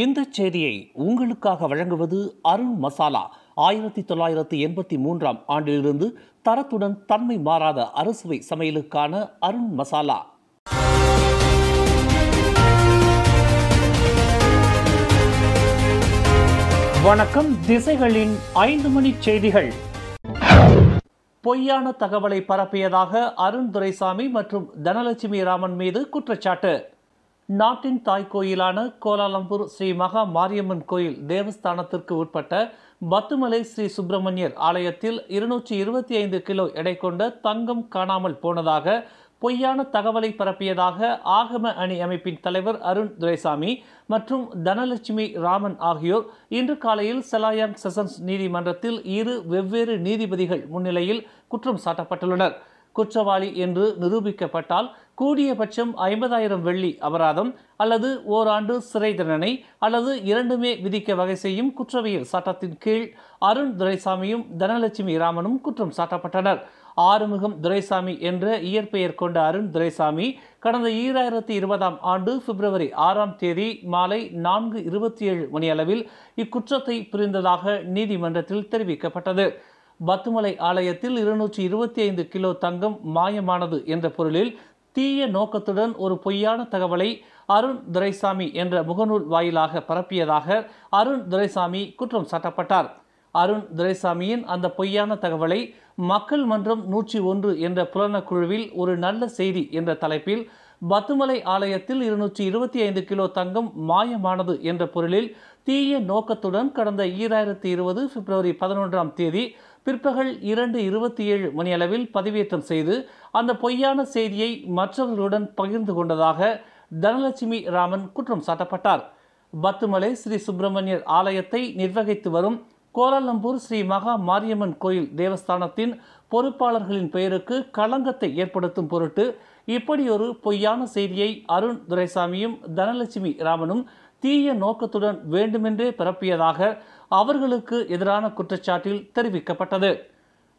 இந்த செய்தியை உங்களுக்காக வழங்குவது அருண் மசாலா ஆயிரத்தி தொள்ளாயிரத்தி எண்பத்தி மூன்றாம் ஆண்டிலிருந்து தரத்துடன் தன்மை மாறாத அரசுவை சமையலுக்கான அருண் மசாலா வணக்கம் திசைகளின் ஐந்து மணி செய்திகள் பொய்யான தகவலை பரப்பியதாக அருண் துரைசாமி மற்றும் தனலட்சுமி ராமன் மீது குற்றச்சாட்டு நாட்டின் தாய் கோயிலான கோலாலம்பூர் ஸ்ரீ மகா மாரியம்மன் கோயில் தேவஸ்தானத்திற்கு உட்பட்ட பத்துமலை ஸ்ரீ சுப்பிரமணியர் ஆலயத்தில் இருநூற்றி இருபத்தி ஐந்து கிலோ எடை கொண்ட தங்கம் காணாமல் போனதாக பொய்யான தகவலை பரப்பியதாக ஆகம அணி அமைப்பின் தலைவர் அருண் துரைசாமி மற்றும் தனலட்சுமி ராமன் ஆகியோர் இன்று காலையில் செலாயாங் செஷன்ஸ் நீதிமன்றத்தில் இரு வெவ்வேறு நீதிபதிகள் முன்னிலையில் குற்றம் சாட்டப்பட்டுள்ளனர் குற்றவாளி என்று நிரூபிக்கப்பட்டால் கூடிய பட்சம் ஐம்பதாயிரம் வெள்ளி அபராதம் அல்லது ஓராண்டு சிறை தண்டனை அல்லது இரண்டுமே விதிக்க வகை செய்யும் குற்றவியல் சட்டத்தின் கீழ் அருண் துரைசாமியும் தனலட்சுமி ராமனும் குற்றம் சாட்டப்பட்டனர் ஆறுமுகம் துரைசாமி என்ற இயற்பெயர் கொண்ட அருண் துரைசாமி கடந்த ஈராயிரத்தி இருபதாம் ஆண்டு பிப்ரவரி ஆறாம் தேதி மாலை நான்கு இருபத்தி ஏழு மணியளவில் இக்குற்றத்தை புரிந்ததாக நீதிமன்றத்தில் தெரிவிக்கப்பட்டது பத்துமலை ஆலயத்தில் இருநூற்றி இருபத்தி ஐந்து கிலோ தங்கம் மாயமானது என்ற பொருளில் தீய நோக்கத்துடன் ஒரு பொய்யான தகவலை அருண் துரைசாமி என்ற முகநூல் வாயிலாக பரப்பியதாக அருண் துரைசாமி குற்றம் சாட்டப்பட்டார் அருண் துரைசாமியின் அந்த பொய்யான தகவலை மக்கள் மன்றம் நூற்றி ஒன்று என்ற புலனக்குழுவில் ஒரு நல்ல செய்தி என்ற தலைப்பில் பத்துமலை ஆலயத்தில் இருநூற்றி இருபத்தி ஐந்து கிலோ தங்கம் மாயமானது என்ற பொருளில் தீய நோக்கத்துடன் கடந்த ஈராயிரத்தி இருபது பிப்ரவரி பதினொன்றாம் தேதி பிற்பகல் இரண்டு இருபத்தி ஏழு மணியளவில் பதிவேற்றம் செய்து அந்த பொய்யான செய்தியை மற்றவர்களுடன் பகிர்ந்து கொண்டதாக தனலட்சுமி ராமன் குற்றம் சாட்டப்பட்டார் பத்துமலை ஸ்ரீ சுப்பிரமணியர் ஆலயத்தை நிர்வகித்து வரும் கோலாலம்பூர் ஸ்ரீ மகா மாரியம்மன் கோயில் தேவஸ்தானத்தின் பொறுப்பாளர்களின் பெயருக்கு களங்கத்தை ஏற்படுத்தும் பொருட்டு இப்படியொரு பொய்யான செய்தியை அருண் துரைசாமியும் தனலட்சுமி ராமனும் தீய நோக்கத்துடன் வேண்டுமென்றே பிறப்பியதாக அவர்களுக்கு எதிரான குற்றச்சாட்டில் தெரிவிக்கப்பட்டது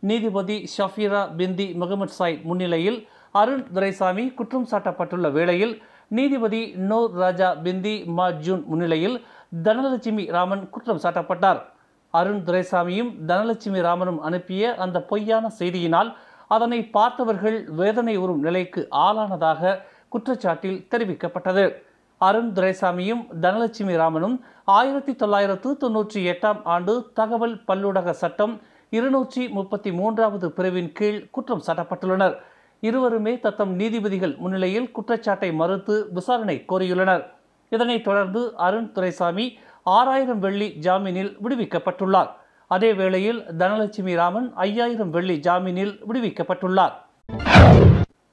நீதிபதி ஷஃபீரா பிந்தி முகமது சாய் முன்னிலையில் அருண் துரைசாமி குற்றம் சாட்டப்பட்டுள்ள வேளையில் நீதிபதி நூர் ராஜா பிந்தி மாஜூன் முன்னிலையில் தனலட்சுமி ராமன் குற்றம் சாட்டப்பட்டார் அருண் துரைசாமியும் தனலட்சுமி ராமனும் அனுப்பிய அந்த பொய்யான செய்தியினால் அதனை பார்த்தவர்கள் வேதனை உறும் நிலைக்கு ஆளானதாக குற்றச்சாட்டில் தெரிவிக்கப்பட்டது அருண் துரைசாமியும் தனலட்சுமி ராமனும் ஆயிரத்தி தொள்ளாயிரத்து தொன்னூற்றி எட்டாம் ஆண்டு தகவல் பல்லூடக சட்டம் இருநூற்றி முப்பத்தி மூன்றாவது பிரிவின் கீழ் குற்றம் சாட்டப்பட்டுள்ளனர் இருவருமே தத்தம் நீதிபதிகள் முன்னிலையில் குற்றச்சாட்டை மறுத்து விசாரணை கோரியுள்ளனர் இதனைத் தொடர்ந்து அருண் துரைசாமி ஆறாயிரம் வெள்ளி ஜாமீனில் விடுவிக்கப்பட்டுள்ளார் அதே வேளையில் தனலட்சுமி ராமன் ஐயாயிரம் வெள்ளி ஜாமீனில் விடுவிக்கப்பட்டுள்ளார்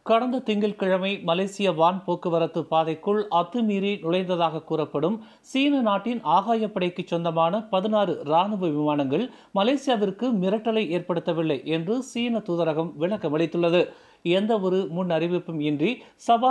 கடந்த திங்கட்கிழமை மலேசிய வான் போக்குவரத்து பாதைக்குள் அத்துமீறி நுழைந்ததாக கூறப்படும் சீன நாட்டின் ஆகாயப்படைக்கு சொந்தமான பதினாறு ராணுவ விமானங்கள் மலேசியாவிற்கு மிரட்டலை ஏற்படுத்தவில்லை என்று சீன தூதரகம் விளக்கமளித்துள்ளது எந்த ஒரு முன் அறிவிப்பும் இன்றி சபா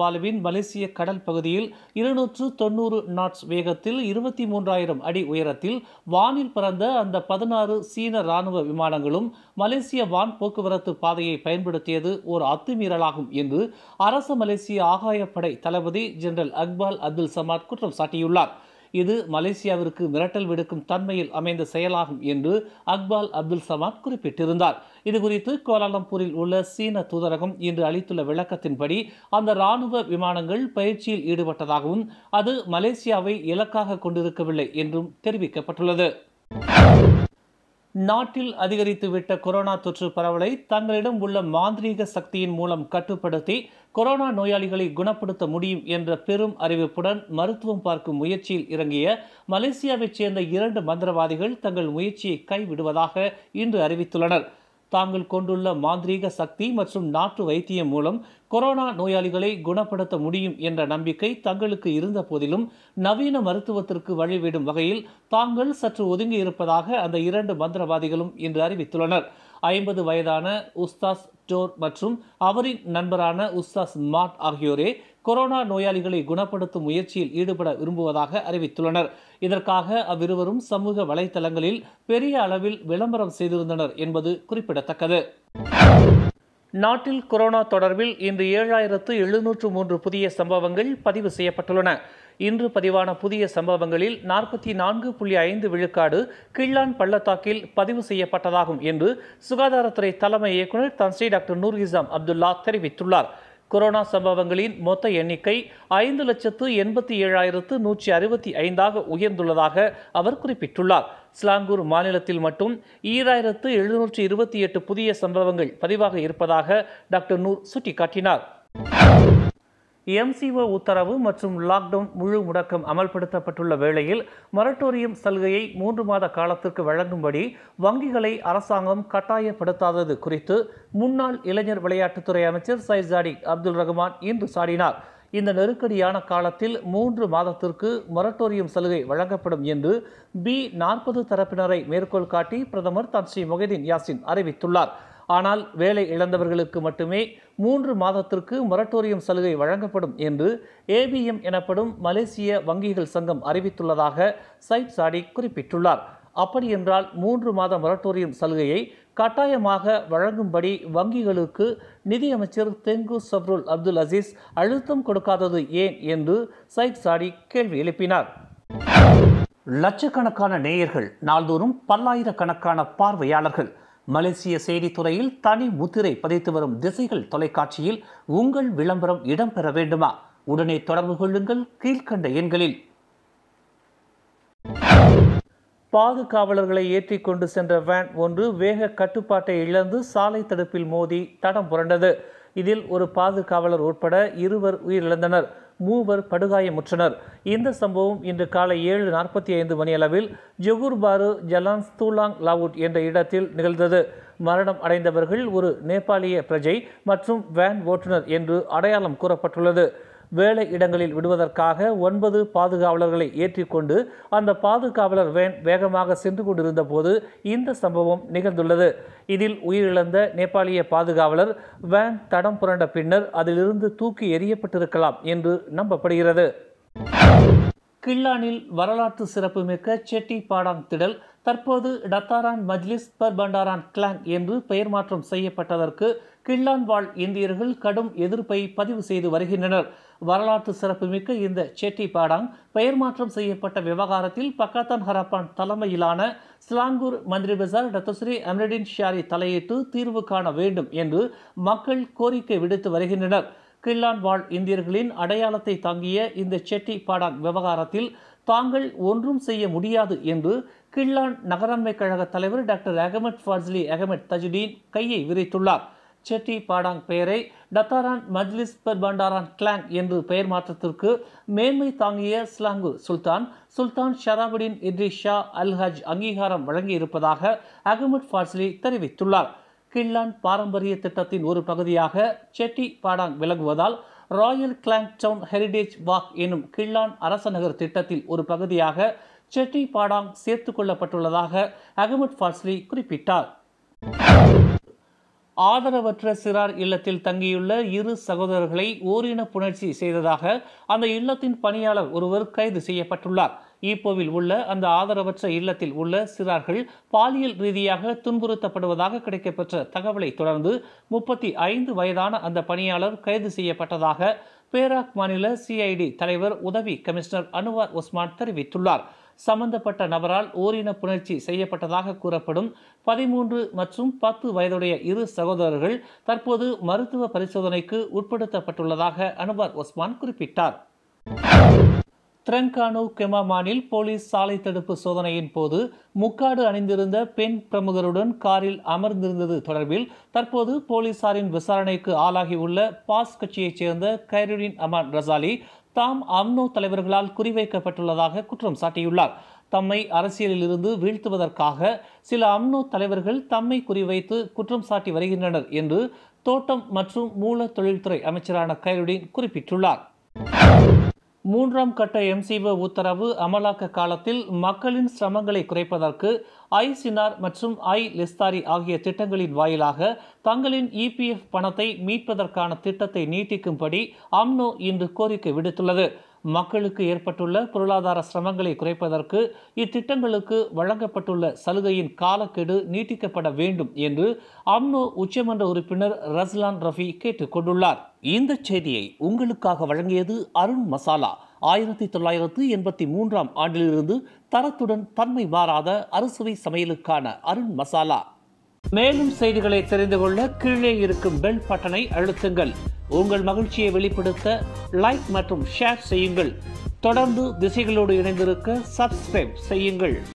பாலுவின் மலேசிய கடல் பகுதியில் இருநூற்று தொன்னூறு நாட்ஸ் வேகத்தில் இருபத்தி மூன்றாயிரம் அடி உயரத்தில் வானில் பறந்த அந்த பதினாறு சீன ராணுவ விமானங்களும் மலேசிய வான் போக்குவரத்து பாதையை பயன்படுத்தியது ஒரு அத்துமீறலாகும் என்று அரச மலேசிய ஆகாயப்படை தளபதி ஜெனரல் அக்பால் அப்துல் சமாத் குற்றம் சாட்டியுள்ளார் இது மலேசியாவிற்கு மிரட்டல் விடுக்கும் தன்மையில் அமைந்த செயலாகும் என்று அக்பால் அப்துல் சமாத் குறிப்பிட்டிருந்தார் இதுகுறித்து கோலாலம்பூரில் உள்ள சீன தூதரகம் இன்று அளித்துள்ள விளக்கத்தின்படி அந்த ராணுவ விமானங்கள் பயிற்சியில் ஈடுபட்டதாகவும் அது மலேசியாவை இலக்காக கொண்டிருக்கவில்லை என்றும் தெரிவிக்கப்பட்டுள்ளது நாட்டில் அதிகரித்துவிட்ட கொரோனா தொற்று பரவலை தங்களிடம் உள்ள மாந்திரீக சக்தியின் மூலம் கட்டுப்படுத்தி கொரோனா நோயாளிகளை குணப்படுத்த முடியும் என்ற பெரும் அறிவிப்புடன் மருத்துவம் பார்க்கும் முயற்சியில் இறங்கிய மலேசியாவைச் சேர்ந்த இரண்டு மந்திரவாதிகள் தங்கள் முயற்சியை கைவிடுவதாக இன்று அறிவித்துள்ளனர் தாங்கள் கொண்டுள்ள மாந்திரீக சக்தி மற்றும் நாட்டு வைத்தியம் மூலம் கொரோனா நோயாளிகளை குணப்படுத்த முடியும் என்ற நம்பிக்கை தங்களுக்கு இருந்த போதிலும் நவீன மருத்துவத்திற்கு வழிவிடும் வகையில் தாங்கள் சற்று ஒதுங்கி இருப்பதாக அந்த இரண்டு மந்திரவாதிகளும் இன்று அறிவித்துள்ளனர் ஐம்பது வயதான உஸ்தாஸ் டோர் மற்றும் அவரின் நண்பரான உஸ்தாஸ் மாட் ஆகியோரே கொரோனா நோயாளிகளை குணப்படுத்தும் முயற்சியில் ஈடுபட விரும்புவதாக அறிவித்துள்ளனர் இதற்காக அவ்விருவரும் சமூக வலைதளங்களில் பெரிய அளவில் விளம்பரம் செய்திருந்தனர் என்பது குறிப்பிடத்தக்கது நாட்டில் கொரோனா தொடர்பில் இன்று ஏழாயிரத்து எழுநூற்று மூன்று புதிய சம்பவங்கள் பதிவு செய்யப்பட்டுள்ளன இன்று பதிவான புதிய சம்பவங்களில் நாற்பத்தி நான்கு புள்ளி ஐந்து விழுக்காடு கிள்ளான் பள்ளத்தாக்கில் பதிவு செய்யப்பட்டதாகும் என்று சுகாதாரத்துறை தலைமை இயக்குநர் Tan Sri doctor Noor Hisham Abdullah தெரிவித்துள்ளார் கொரோனா சம்பவங்களின் மொத்த எண்ணிக்கை ஐந்து லட்சத்து எண்பத்தி ஏழாயிரத்து நூற்றி அறுபத்தி ஐந்தாக உயர்ந்துள்ளதாக அவர் குறிப்பிட்டுள்ளார் ஸ்லாங்கூர் மாநிலத்தில் மட்டும் ஈராயிரத்து எழுநூற்றி இருபத்தி எட்டு புதிய சம்பவங்கள் பதிவாக இருப்பதாக டாக்டர் நூர் சுட்டிக்காட்டினார் எம்சிஓ உத்தரவு மற்றும் லாக்டவுன் முழு முடக்கம் அமல்படுத்தப்பட்டுள்ள வேளையில் மொரட்டோரியம் சலுகையை மூன்று மாத காலத்திற்கு வழங்கும்படி வங்கிகளை அரசாங்கம் கட்டாயப்படுத்தாதது குறித்து முன்னாள் இளைஞர் விளையாட்டுத்துறை அமைச்சர் சைஸ் அப்துல் ரஹ்மான் இன்று சாடினார் இந்த நெருக்கடியான காலத்தில் மூன்று மாதத்திற்கு மொரட்டோரியம் சலுகை வழங்கப்படும் என்று பி நாற்பது தரப்பினரை மேற்கோள் காட்டி பிரதமர் தன் ஸ்ரீ முகைதீன் யாசின் அறிவித்துள்ளார் ஆனால் வேலை இழந்தவர்களுக்கு மட்டுமே மூன்று மாதத்திற்கு மொரட்டோரியம் சலுகை வழங்கப்படும் என்று ஏபிஎம் எனப்படும் மலேசிய வங்கிகள் சங்கம் அறிவித்துள்ளதாக சைட் சாடி குறிப்பிட்டுள்ளார் அப்படியென்றால் மூன்று மாத மொரட்டோரியம் சலுகையை கட்டாயமாக வழங்கும்படி வங்கிகளுக்கு நிதியமைச்சர் தெங்கு சப்ருல் அப்துல் அசீஸ் அழுத்தம் கொடுக்காதது ஏன் என்று சைட் சாடி கேள்வி எழுப்பினார் லட்சக்கணக்கான நேயர்கள் நாள்தோறும் பல்லாயிரக்கணக்கான பார்வையாளர்கள் மலேசிய செய்தித்துறையில் தனி முத்திரை பதித்து வரும் திசைகள் தொலைக்காட்சியில் உங்கள் விளம்பரம் இடம்பெற வேண்டுமா உடனே தொடர்பு கொள்ளுங்கள் கீழ்கண்ட எண்களில் பாதுகாவலர்களை ஏற்றிக்கொண்டு சென்ற வேன் ஒன்று வேக கட்டுப்பாட்டை இழந்து சாலை தடுப்பில் மோதி தடம் புரண்டது இதில் ஒரு பாதுகாவலர் உட்பட இருவர் உயிரிழந்தனர் மூவர் படுகாயமுற்றனர் இந்த சம்பவம் இன்று காலை ஏழு நாற்பத்தி ஐந்து மணியளவில் ஜொகுர்பாரு ஜலான் ஸ்தூலாங் லாவுட் என்ற இடத்தில் நிகழ்ந்தது மரணம் அடைந்தவர்கள் ஒரு நேபாளிய பிரஜை மற்றும் வேன் ஓட்டுநர் என்று அடையாளம் கூறப்பட்டுள்ளது வேலை இடங்களில் விடுவதற்காக ஒன்பது பாதுகாவலர்களை ஏற்றிக்கொண்டு அந்த பாதுகாவலர் வேன் வேகமாக சென்று கொண்டிருந்த போது இந்த சம்பவம் நிகழ்ந்துள்ளது இதில் உயிரிழந்த நேபாளிய பாதுகாவலர் வேன் தடம் புரண்ட பின்னர் அதிலிருந்து தூக்கி எறியப்பட்டிருக்கலாம் என்று நம்பப்படுகிறது கில்லானில் வரலாற்று சிறப்புமிக்க செட்டி பாடாங் திடல் தற்போது Dataran Majlis Perbandaran Klang என்று பெயர் மாற்றம் செய்யப்பட்டதற்கு பின்லாந்து வாழ் இந்தியர்கள் கடும் எதிர்ப்பை பதிவு செய்து வருகின்றனர் வரலாற்று சிறப்புமிக்க இந்த செட்டி பாடாங் பெயர் மாற்றம் செய்யப்பட்ட விவகாரத்தில் பக்காத்தான் ஹரப்பான் தலைமையிலான ஸ்லாங்கூர் மந்திரி பசார் டத்தஸ்ரீ அம்ரடின் ஷாரி தலையிட்டு தீர்வு காண வேண்டும் என்று மக்கள் கோரிக்கை விடுத்து வருகின்றனர் கிள்ளான் வாழ் இந்தியர்களின் அடையாளத்தை தாங்கிய இந்த செட்டி பாடாங் விவகாரத்தில் தாங்கள் ஒன்றும் செய்ய முடியாது என்று கிள்ளான் நகராண்மை கழக தலைவர் doctor Ahmad Fadzli Ahmad Tajudin கையை விரித்துள்ளார் செட்டி பாடாங் பெயரை Dataran Majlis Perbandaran Klang என்று பெயர் மாற்றத்திற்கு மேன்மை தாங்கிய ஸ்லாங்கு சுல்தான் சுல்தான் ஷராபுடின் இத்ரிஷ் ஷா ஹஜ் அங்கீகாரம் வழங்கியிருப்பதாக அகமது ஃபாஸ்லி தெரிவித்துள்ளார் கிள்ளான் பாரம்பரிய திட்டத்தின் ஒரு பகுதியாக செட்டி பாடாங் விலகுவதால் Royal Klang Town Heritage Walk எனும் கிள்ளான் நகர் திட்டத்தில் ஒரு பகுதியாக செட்டி பாடாங் சேர்த்துக் கொள்ளப்பட்டுள்ளதாக அகமது ஃபாஸ்லி குறிப்பிட்டார் ஆதரவற்ற சிறார் இல்லத்தில் தங்கியுள்ள இரு சகோதரர்களை ஓரின புணர்ச்சி செய்ததாக அந்த இல்லத்தின் பணியாளர் ஒருவர் கைது செய்யப்பட்டுள்ளார் ஈப்போவில் உள்ள அந்த ஆதரவற்ற இல்லத்தில் உள்ள சிறார்கள் பாலியல் ரீதியாக துன்புறுத்தப்படுவதாக கிடைக்கப்பெற்ற தகவலை தொடர்ந்து முப்பத்தி ஐந்து வயதான அந்த பணியாளர் கைது செய்யப்பட்டதாக பேராக் மாநில சிஐடி தலைவர் உதவி கமிஷனர் அனுவார் உஸ்மான் தெரிவித்துள்ளார் சம்பந்தப்பட்ட நபரால் ஓரின புணர்ச்சி செய்யப்பட்டதாக கூறப்படும் பதிமூன்று மற்றும் பத்து வயதுடைய இரு சகோதரர்கள் தற்போது மருத்துவ பரிசோதனைக்கு உட்படுத்தப்பட்டுள்ளதாக அனுவர் ஒஸ்மான் குறிப்பிட்டார் திரங்கானு கெமாமானில் போலீஸ் சாலை தடுப்பு சோதனையின் போது முக்காடு அணிந்திருந்த பெண் பிரமுகருடன் காரில் அமர்ந்திருந்தது தொடர்பில் தற்போது போலீசாரின் விசாரணைக்கு ஆளாகியுள்ள பாஸ் கட்சியைச் சேர்ந்த கைருடின் அமான் ரசாலி தாம் அம்னோ தலைவர்களால் குறிவைக்கப்பட்டுள்ளதாக குற்றம் சாட்டியுள்ளார் தம்மை அரசியலில் இருந்து வீழ்த்துவதற்காக சில அம்னோ தலைவர்கள் தம்மை குறிவைத்து குற்றம் சாட்டி வருகின்றனர் என்று தோட்டம் மற்றும் மூல தொழில்துறை அமைச்சரான கைருடீன் குறிப்பிட்டுள்ளார் மூன்றாம் கட்ட எம்சிஓ உத்தரவு அமலாக்க காலத்தில் மக்களின் சிரமங்களை குறைப்பதற்கு ஐ சினார் மற்றும் ஐ லிஸ்தாரி ஆகிய திட்டங்களின் வாயிலாக தங்களின் இபிஎஃப் e பணத்தை மீட்பதற்கான திட்டத்தை நீட்டிக்கும்படி அம்னோ இன்று கோரிக்கை விடுத்துள்ளது மக்களுக்கு ஏற்பட்டுள்ள பொருளாதார சிரமங்களை குறைப்பதற்கு இத்திட்டங்களுக்கு வழங்கப்பட்டுள்ள சலுகையின் காலக்கெடு நீட்டிக்கப்பட வேண்டும் என்று அம்னோ உச்சமன்ற உறுப்பினர் ரஸ்லான் ரஃபி கேட்டுக் கொண்டுள்ளார் இந்த செய்தியை உங்களுக்காக வழங்கியது அருண் மசாலா ஆயிரத்தி தொள்ளாயிரத்து எண்பத்தி மூன்றாம் ஆண்டிலிருந்து தரத்துடன் தன்மை மாறாத அறுசுவை சமையலுக்கான அருண் மசாலா மேலும் செய்திகளை தெரிந்து கொள்ள கீழே இருக்கும் பெல் பட்டனை அழுத்துங்கள் உங்கள் மகிழ்ச்சியை வெளிப்படுத்த லைக் மற்றும் ஷேர் செய்யுங்கள் தொடர்ந்து திசைகளோடு இணைந்திருக்க சப்ஸ்கிரைப் செய்யுங்கள்